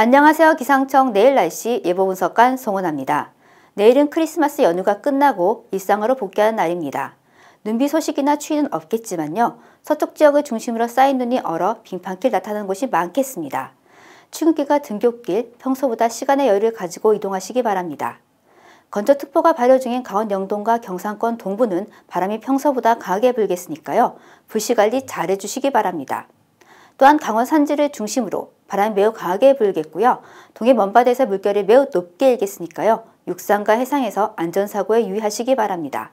안녕하세요. 기상청 내일 날씨 예보 분석관 송은아입니다. 내일은 크리스마스 연휴가 끝나고 일상으로 복귀하는 날입니다. 눈비 소식이나 추위는 없겠지만요. 서쪽 지역을 중심으로 쌓인 눈이 얼어 빙판길 나타나는 곳이 많겠습니다. 추근길가 등굣길, 평소보다 시간의 여유를 가지고 이동하시기 바랍니다. 건조특보가 발효 중인 강원 영동과 경상권 동부는 바람이 평소보다 강하게 불겠으니까요. 불씨관리 잘해주시기 바랍니다. 또한 강원 산지를 중심으로 바람이 매우 강하게 불겠고요. 동해 먼바다에서 물결이 매우 높게 일겠으니까요. 육상과 해상에서 안전사고에 유의하시기 바랍니다.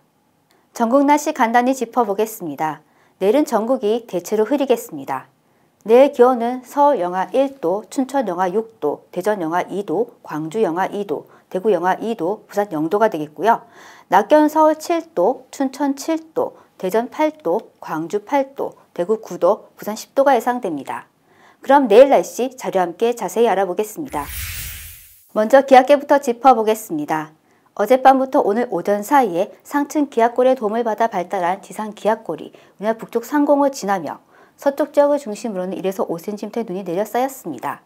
전국 날씨 간단히 짚어보겠습니다. 내일은 전국이 대체로 흐리겠습니다. 내일 기온은 서울 영하 1도, 춘천 영하 6도, 대전 영하 2도, 광주 영하 2도, 대구 영하 2도, 부산 0도가 되겠고요. 낮 기온 서울 7도, 춘천 7도, 대전 8도, 광주 8도, 대구 9도, 부산 10도가 예상됩니다. 그럼 내일 날씨 자료 함께 자세히 알아보겠습니다. 먼저 기압계부터 짚어보겠습니다. 어젯밤부터 오늘 오전 사이에 상층 기압골의 도움을 받아 발달한 지상 기압골이 우리나 라 북쪽 상공을 지나며 서쪽 지역을 중심으로는 1에서 5cm의 눈이 내려 쌓였습니다.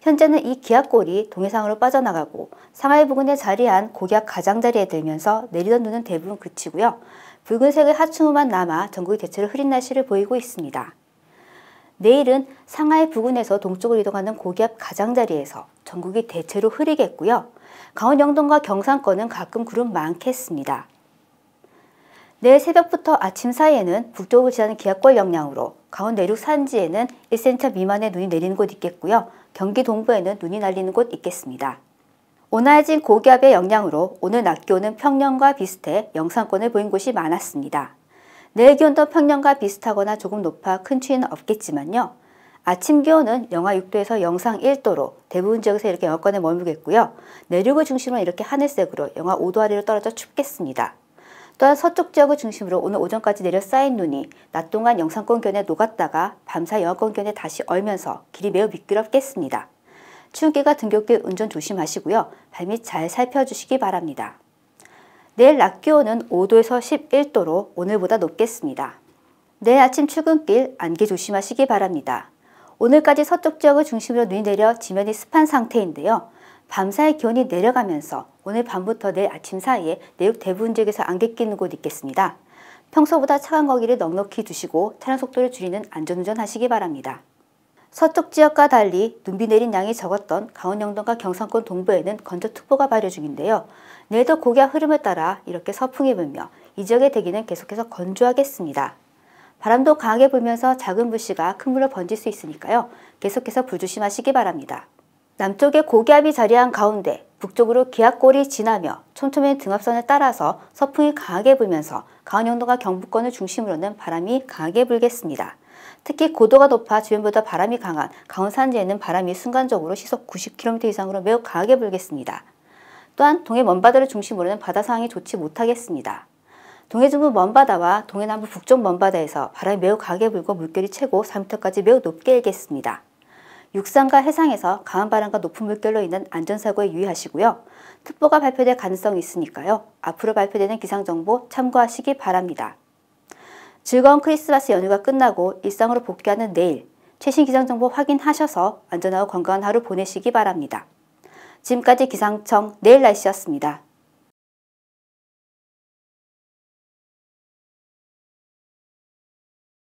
현재는 이 기압골이 동해상으로 빠져나가고 상하이 부근에 자리한 고기압 가장자리에 들면서 내리던 눈은 대부분 그치고요. 붉은색의 하층우만 남아 전국이 대체로 흐린 날씨를 보이고 있습니다. 내일은 상하이 부근에서 동쪽으로 이동하는 고기압 가장자리에서 전국이 대체로 흐리겠고요. 강원 영동과 경상권은 가끔 구름 많겠습니다. 내일 새벽부터 아침 사이에는 북쪽을 지나는 기압골 영향으로 강원 내륙 산지에는 1cm 미만의 눈이 내리는 곳 있겠고요. 경기 동부에는 눈이 날리는 곳 있겠습니다. 온화해진 고기압의 영향으로 오늘 낮 기온은 평년과 비슷해 영상권을 보인 곳이 많았습니다. 내일 기온도 평년과 비슷하거나 조금 높아 큰 추위는 없겠지만요. 아침 기온은 영하 6도에서 영상 1도로 대부분 지역에서 이렇게 영하권에 머물겠고요. 내륙을 중심으로 이렇게 하늘색으로 영하 5도 아래로 떨어져 춥겠습니다. 또한 서쪽 지역을 중심으로 오늘 오전까지 내려 쌓인 눈이 낮 동안 영상권 기온에 녹았다가 밤사 이 영하권 기온에 다시 얼면서 길이 매우 미끄럽겠습니다. 추운 기가 등굣길 운전 조심하시고요. 발밑 잘 살펴주시기 바랍니다. 내일 낮 기온은 5도에서 11도로 오늘보다 높겠습니다. 내일 아침 출근길 안개 조심하시기 바랍니다. 오늘까지 서쪽 지역을 중심으로 눈이 내려 지면이 습한 상태인데요. 밤사이 기온이 내려가면서 오늘 밤부터 내일 아침 사이에 내륙 대부분 지역에서 안개 끼는 곳이 있겠습니다. 평소보다 차간 거기를 넉넉히 두시고 차량 속도를 줄이는 안전운전 하시기 바랍니다. 서쪽 지역과 달리 눈비 내린 양이 적었던 강원 영동과 경상권 동부에는 건조특보가 발효 중인데요. 내도 고기압 흐름에 따라 이렇게 서풍이 불며 이 지역의 대기는 계속해서 건조하겠습니다. 바람도 강하게 불면서 작은 불씨가 큰 물을 번질 수 있으니까요. 계속해서 불조심하시기 바랍니다. 남쪽에 고기압이 자리한 가운데 북쪽으로 기압골이 지나며 촘촘히 등압선에 따라서 서풍이 강하게 불면서 강원 영동과 경북권을 중심으로는 바람이 강하게 불겠습니다. 특히 고도가 높아 주변보다 바람이 강한 강원 산지에는 바람이 순간적으로 시속 90km 이상으로 매우 강하게 불겠습니다. 또한 동해 먼바다를 중심으로는 바다 상황이 좋지 못하겠습니다. 동해 중부 먼바다와 동해 남부 북쪽 먼바다에서 바람이 매우 강하게 불고 물결이 최고 3m까지 매우 높게 일겠습니다. 육상과 해상에서 강한 바람과 높은 물결로 인한 안전사고에 유의하시고요. 특보가 발표될 가능성이 있으니까요. 앞으로 발표되는 기상정보 참고하시기 바랍니다. 즐거운 크리스마스 연휴가 끝나고 일상으로 복귀하는 내일 최신 기상정보 확인하셔서 안전하고 건강한 하루 보내시기 바랍니다. 지금까지 기상청 내일 날씨였습니다.